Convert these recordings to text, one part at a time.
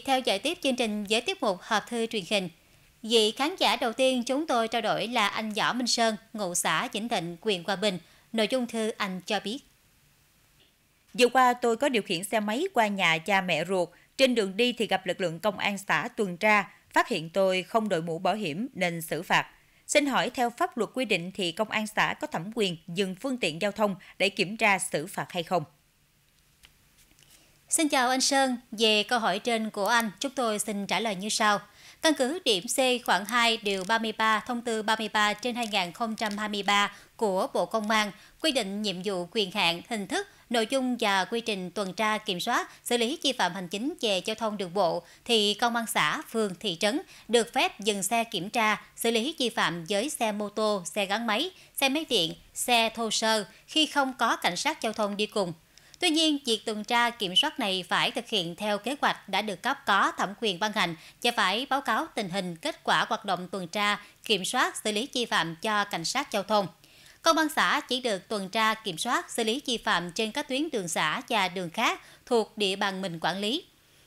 theo dõi tiếp chương trình với tiết mục Hộp thư truyền hình. Vị khán giả đầu tiên chúng tôi trao đổi là anh Võ Minh Sơn, ngụ xã Vĩnh Thịnh, quyền Hòa Bình. Nội dung thư anh cho biết. Vừa qua tôi có điều khiển xe máy qua nhà cha mẹ ruột. Trên đường đi thì gặp lực lượng công an xã tuần tra, phát hiện tôi không đội mũ bảo hiểm nên xử phạt. Xin hỏi theo pháp luật quy định thì công an xã có thẩm quyền dừng phương tiện giao thông để kiểm tra xử phạt hay không? Xin chào anh Sơn, về câu hỏi trên của anh, chúng tôi xin trả lời như sau. Căn cứ điểm C khoảng 2 điều 33 thông tư 33 trên 2023 của Bộ Công an quy định nhiệm vụ quyền hạn, hình thức, nội dung và quy trình tuần tra kiểm soát, xử lý vi phạm hành chính về giao thông đường bộ thì công an xã, phường, thị trấn được phép dừng xe kiểm tra, xử lý vi phạm với xe mô tô, xe gắn máy, xe máy điện, xe thô sơ khi không có cảnh sát giao thông đi cùng Tuy nhiên, việc tuần tra kiểm soát này phải thực hiện theo kế hoạch đã được cấp có thẩm quyền ban hành và phải báo cáo tình hình kết quả hoạt động tuần tra, kiểm soát, xử lý vi phạm cho cảnh sát giao thông. Công an xã chỉ được tuần tra kiểm soát xử lý vi phạm trên các tuyến đường xã và đường khác thuộc địa bàn mình quản lý.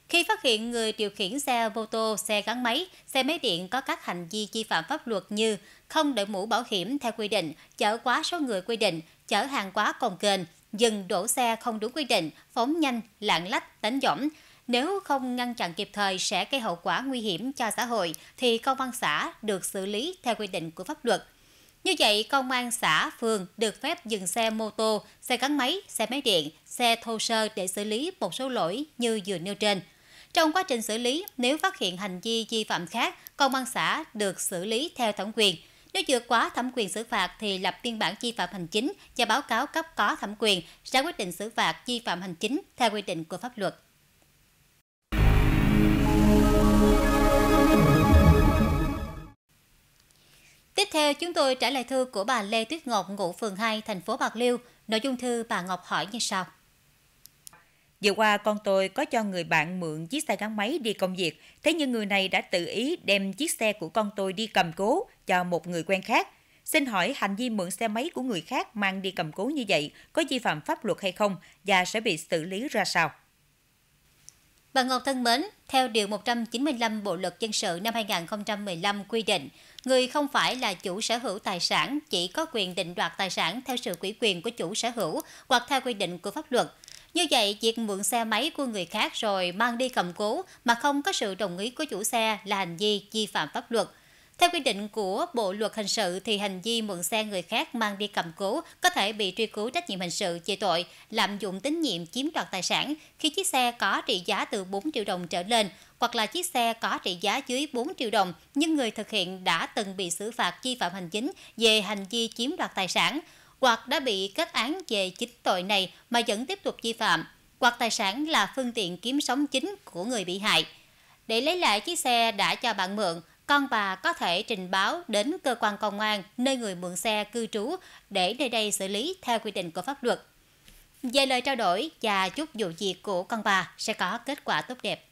Khi phát hiện người điều khiển xe mô tô, xe gắn máy, xe máy điện có các hành vi vi phạm pháp luật như không đội mũ bảo hiểm theo quy định, chở quá số người quy định, chở hàng quá cồng kềnh, dừng đổ xe không đúng quy định, phóng nhanh, lạng lách, đánh võng. Nếu không ngăn chặn kịp thời sẽ gây hậu quả nguy hiểm cho xã hội thì công an xã được xử lý theo quy định của pháp luật. Như vậy, công an xã, phường được phép dừng xe mô tô, xe gắn máy, xe máy điện, xe thô sơ để xử lý một số lỗi như vừa nêu trên. Trong quá trình xử lý, nếu phát hiện hành vi vi phạm khác, công an xã được xử lý theo thẩm quyền – nếu vượt quá thẩm quyền xử phạt thì lập biên bản vi phạm hành chính và báo cáo cấp có thẩm quyền ra quyết định xử phạt vi phạm hành chính theo quy định của pháp luật. Tiếp theo, chúng tôi trả lời thư của bà Lê Tuyết Ngọc, ngụ phường 2, thành phố Bạc Liêu. Nội dung thư bà Ngọc hỏi như sau. Vừa qua con tôi có cho người bạn mượn chiếc xe gắn máy đi công việc, thế nhưng người này đã tự ý đem chiếc xe của con tôi đi cầm cố cho một người quen khác. Xin hỏi hành vi mượn xe máy của người khác mang đi cầm cố như vậy có vi phạm pháp luật hay không và sẽ bị xử lý ra sao? Bà Ngọc thân mến, theo Điều 195 Bộ Luật Dân sự năm 2015 quy định, người không phải là chủ sở hữu tài sản chỉ có quyền định đoạt tài sản theo sự quỹ quyền của chủ sở hữu hoặc theo quy định của pháp luật – như vậy, việc mượn xe máy của người khác rồi mang đi cầm cố mà không có sự đồng ý của chủ xe là hành vi vi phạm pháp luật. Theo quy định của Bộ Luật Hình sự thì hành vi mượn xe người khác mang đi cầm cố có thể bị truy cứu trách nhiệm hình sự về tội lạm dụng tín nhiệm chiếm đoạt tài sản khi chiếc xe có trị giá từ 4 triệu đồng trở lên hoặc là chiếc xe có trị giá dưới 4 triệu đồng nhưng người thực hiện đã từng bị xử phạt vi phạm hành chính về hành vi chiếm đoạt tài sản hoặc đã bị kết án về chính tội này mà vẫn tiếp tục vi phạm, hoặc tài sản là phương tiện kiếm sống chính của người bị hại. Để lấy lại chiếc xe đã cho bạn mượn, con bà có thể trình báo đến cơ quan công an nơi người mượn xe cư trú để nơi đây xử lý theo quy định của pháp luật. Về lời trao đổi và chúc vụ việc của con bà sẽ có kết quả tốt đẹp.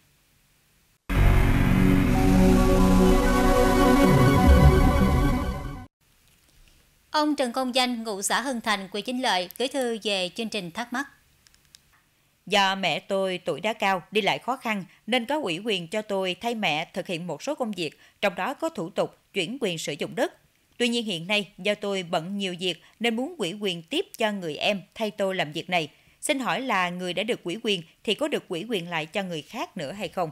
Ông Trần Công Danh, ngụ xã Hưng Thành, quỹ chính lợi, gửi thư về chương trình thắc mắc. Do mẹ tôi tuổi đã cao, đi lại khó khăn nên có ủy quyền cho tôi thay mẹ thực hiện một số công việc, trong đó có thủ tục chuyển quyền sử dụng đất. Tuy nhiên hiện nay do tôi bận nhiều việc nên muốn ủy quyền tiếp cho người em thay tôi làm việc này. Xin hỏi là người đã được ủy quyền thì có được ủy quyền lại cho người khác nữa hay không?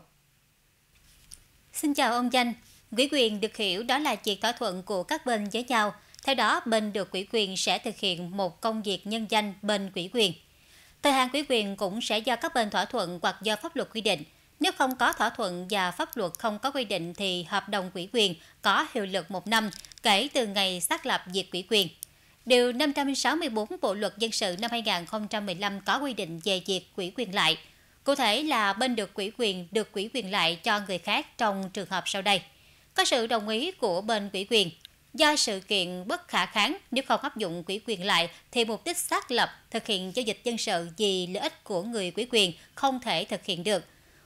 Xin chào ông Danh. Ủy quyền được hiểu đó là việc thỏa thuận của các bên với nhau – theo đó, bên được quỹ quyền sẽ thực hiện một công việc nhân danh bên quỹ quyền. Thời hạn quỹ quyền cũng sẽ do các bên thỏa thuận hoặc do pháp luật quy định. Nếu không có thỏa thuận và pháp luật không có quy định thì hợp đồng quỹ quyền có hiệu lực một năm kể từ ngày xác lập việc quỹ quyền. Điều 564 Bộ Luật Dân sự năm 2015 có quy định về việc quỹ quyền lại. Cụ thể là bên được quỹ quyền được quỹ quyền lại cho người khác trong trường hợp sau đây. Có sự đồng ý của bên quỹ quyền, Do sự kiện bất khả kháng nếu không áp dụng quỹ quyền lại thì mục đích xác lập thực hiện giao dịch dân sự vì lợi ích của người quỹ quyền không thể thực hiện được.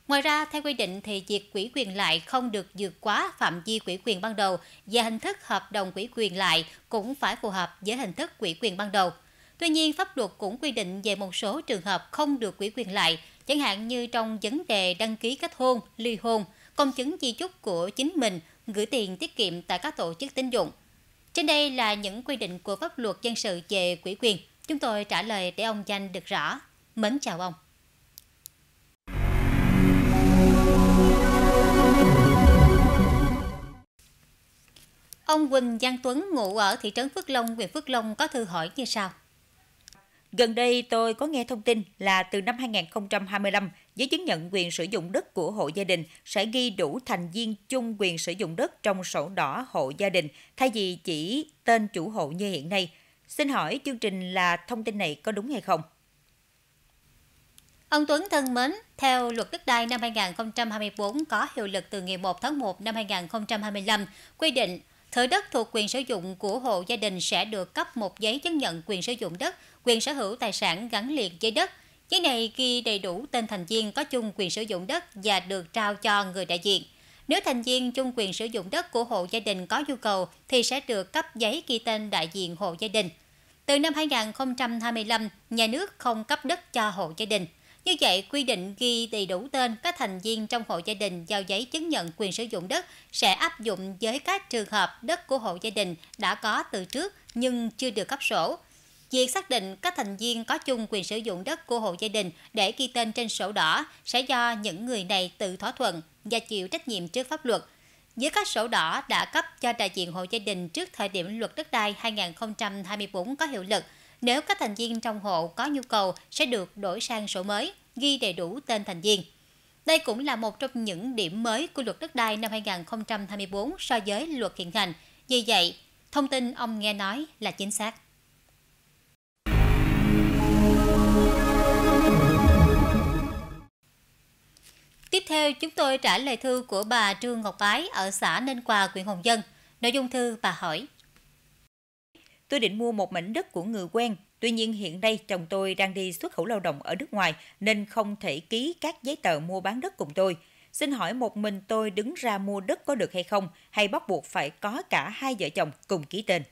Ngoài ra, theo quy định thì việc quỹ quyền lại không được vượt quá phạm vi quỹ quyền ban đầu và hình thức hợp đồng quỹ quyền lại cũng phải phù hợp với hình thức quỹ quyền ban đầu. Tuy nhiên, pháp luật cũng quy định về một số trường hợp không được quỹ quyền lại, chẳng hạn như trong vấn đề đăng ký kết hôn, ly hôn, công chứng di chúc của chính mình gửi tiền tiết kiệm tại các tổ chức tín dụng. Trên đây là những quy định của pháp luật dân sự về quỹ quyền. Chúng tôi trả lời để ông Danh được rõ. Mến chào ông. Ông Quỳnh Giang Tuấn ngụ ở thị trấn Phước Long, huyện Phước Long có thư hỏi như sau. Gần đây tôi có nghe thông tin là từ năm 2025, Giấy chứng nhận quyền sử dụng đất của hộ gia đình sẽ ghi đủ thành viên chung quyền sử dụng đất trong sổ đỏ hộ gia đình thay vì chỉ tên chủ hộ như hiện nay. Xin hỏi chương trình là thông tin này có đúng hay không? Ông Tuấn thân mến, theo luật đất đai năm 2024 có hiệu lực từ ngày 1 tháng 1 năm 2025, quy định thửa đất thuộc quyền sử dụng của hộ gia đình sẽ được cấp một giấy chứng nhận quyền sử dụng đất, quyền sở hữu tài sản gắn liền với đất – Giấy này ghi đầy đủ tên thành viên có chung quyền sử dụng đất và được trao cho người đại diện. Nếu thành viên chung quyền sử dụng đất của hộ gia đình có nhu cầu thì sẽ được cấp giấy ghi tên đại diện hộ gia đình. Từ năm 2025, nhà nước không cấp đất cho hộ gia đình. Như vậy, quy định ghi đầy đủ tên các thành viên trong hộ gia đình giao giấy chứng nhận quyền sử dụng đất sẽ áp dụng với các trường hợp đất của hộ gia đình đã có từ trước nhưng chưa được cấp sổ, Việc xác định các thành viên có chung quyền sử dụng đất của hộ gia đình để ghi tên trên sổ đỏ sẽ do những người này tự thỏa thuận và chịu trách nhiệm trước pháp luật. Với các sổ đỏ đã cấp cho đại diện hộ gia đình trước thời điểm luật đất đai 2024 có hiệu lực, nếu các thành viên trong hộ có nhu cầu sẽ được đổi sang sổ mới, ghi đầy đủ tên thành viên. Đây cũng là một trong những điểm mới của luật đất đai năm 2024 so với luật hiện hành. Vì vậy, thông tin ông nghe nói là chính xác. Tiếp theo, chúng tôi trả lời thư của bà Trương Ngọc ái ở xã Ninh Hòa, huyện Hồng Dân. Nội dung thư bà hỏi. Tôi định mua một mảnh đất của người quen. Tuy nhiên hiện nay chồng tôi đang đi xuất khẩu lao động ở nước ngoài nên không thể ký các giấy tờ mua bán đất cùng tôi. Xin hỏi một mình tôi đứng ra mua đất có được hay không hay bắt buộc phải có cả hai vợ chồng cùng ký tên?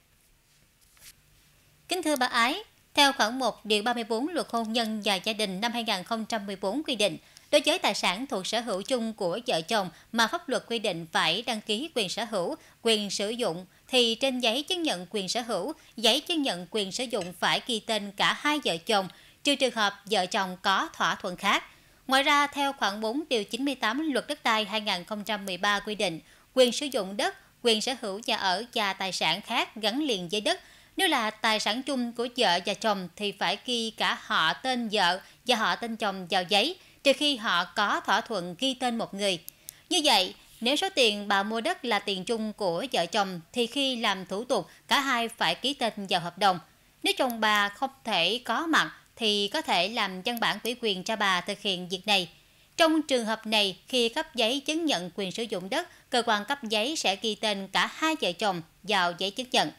Kính thưa bà Ái, theo khoảng 1 điều 34 luật hôn nhân và gia đình năm 2014 quy định, Đối với tài sản thuộc sở hữu chung của vợ chồng mà pháp luật quy định phải đăng ký quyền sở hữu, quyền sử dụng, thì trên giấy chứng nhận quyền sở hữu, giấy chứng nhận quyền sử dụng phải ghi tên cả hai vợ chồng, trừ trường hợp vợ chồng có thỏa thuận khác. Ngoài ra, theo khoản 4 điều 98 Luật Đất đai 2013 quy định, quyền sử dụng đất, quyền sở hữu nhà ở và tài sản khác gắn liền với đất nếu là tài sản chung của vợ và chồng thì phải ghi cả họ tên vợ và họ tên chồng vào giấy, trừ khi họ có thỏa thuận ghi tên một người. Như vậy, nếu số tiền bà mua đất là tiền chung của vợ chồng thì khi làm thủ tục cả hai phải ký tên vào hợp đồng. Nếu chồng bà không thể có mặt thì có thể làm văn bản ủy quyền cho bà thực hiện việc này. Trong trường hợp này, khi cấp giấy chứng nhận quyền sử dụng đất, cơ quan cấp giấy sẽ ghi tên cả hai vợ chồng vào giấy chứng nhận.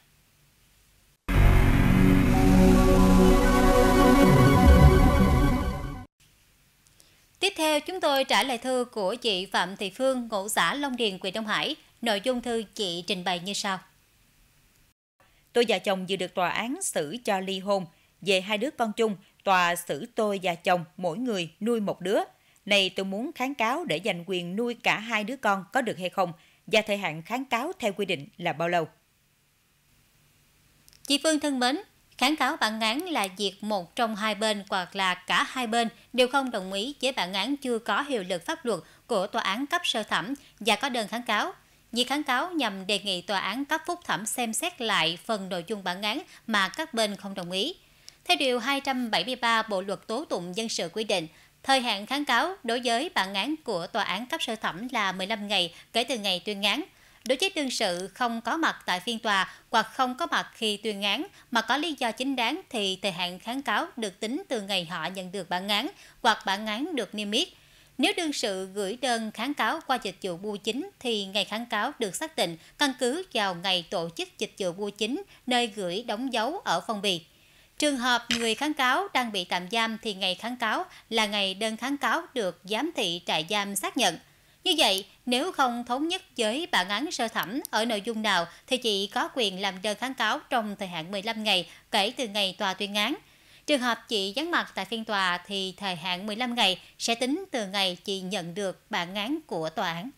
Tiếp theo, chúng tôi trả lời thư của chị Phạm Thị Phương, ngụ xã Long Điền, huyện Đông Hải. Nội dung thư chị trình bày như sau. Tôi và chồng vừa được tòa án xử cho ly hôn. Về hai đứa con chung, tòa xử tôi và chồng mỗi người nuôi một đứa. Này tôi muốn kháng cáo để giành quyền nuôi cả hai đứa con có được hay không và thời hạn kháng cáo theo quy định là bao lâu. Chị Phương thân mến, Kháng cáo bản án là việc một trong hai bên hoặc là cả hai bên đều không đồng ý với bản án chưa có hiệu lực pháp luật của tòa án cấp sơ thẩm và có đơn kháng cáo. Việc kháng cáo nhằm đề nghị tòa án cấp phúc thẩm xem xét lại phần nội dung bản án mà các bên không đồng ý. Theo Điều 273 Bộ Luật Tố tụng Dân sự quy định, thời hạn kháng cáo đối với bản án của tòa án cấp sơ thẩm là 15 ngày kể từ ngày tuyên án – đối chất đương sự không có mặt tại phiên tòa hoặc không có mặt khi tuyên án mà có lý do chính đáng thì thời hạn kháng cáo được tính từ ngày họ nhận được bản án hoặc bản án được niêm yết. Nếu đương sự gửi đơn kháng cáo qua dịch vụ bưu chính thì ngày kháng cáo được xác định căn cứ vào ngày tổ chức dịch vụ bưu chính nơi gửi đóng dấu ở phong bì. Trường hợp người kháng cáo đang bị tạm giam thì ngày kháng cáo là ngày đơn kháng cáo được giám thị trại giam xác nhận. Như vậy, nếu không thống nhất với bản án sơ thẩm ở nội dung nào thì chị có quyền làm đơn kháng cáo trong thời hạn 15 ngày kể từ ngày tòa tuyên án. Trường hợp chị vắng mặt tại phiên tòa thì thời hạn 15 ngày sẽ tính từ ngày chị nhận được bản án của tòa án.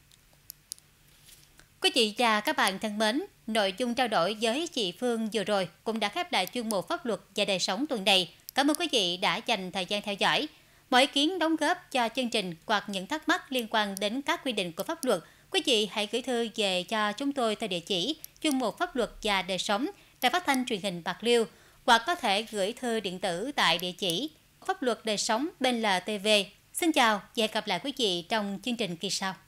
Quý chị và các bạn thân mến, nội dung trao đổi với chị Phương vừa rồi cũng đã khép lại chuyên mục pháp luật và đời sống tuần này. Cảm ơn quý vị đã dành thời gian theo dõi. Mọi ý kiến đóng góp cho chương trình hoặc những thắc mắc liên quan đến các quy định của pháp luật, quý vị hãy gửi thư về cho chúng tôi theo địa chỉ chuyên mục pháp luật và đời sống Đài Phát thanh Truyền hình Bạc Liêu hoặc có thể gửi thư điện tử tại địa chỉ pháp luật đời sống bên LTV. Xin chào và hẹn gặp lại quý vị trong chương trình kỳ sau.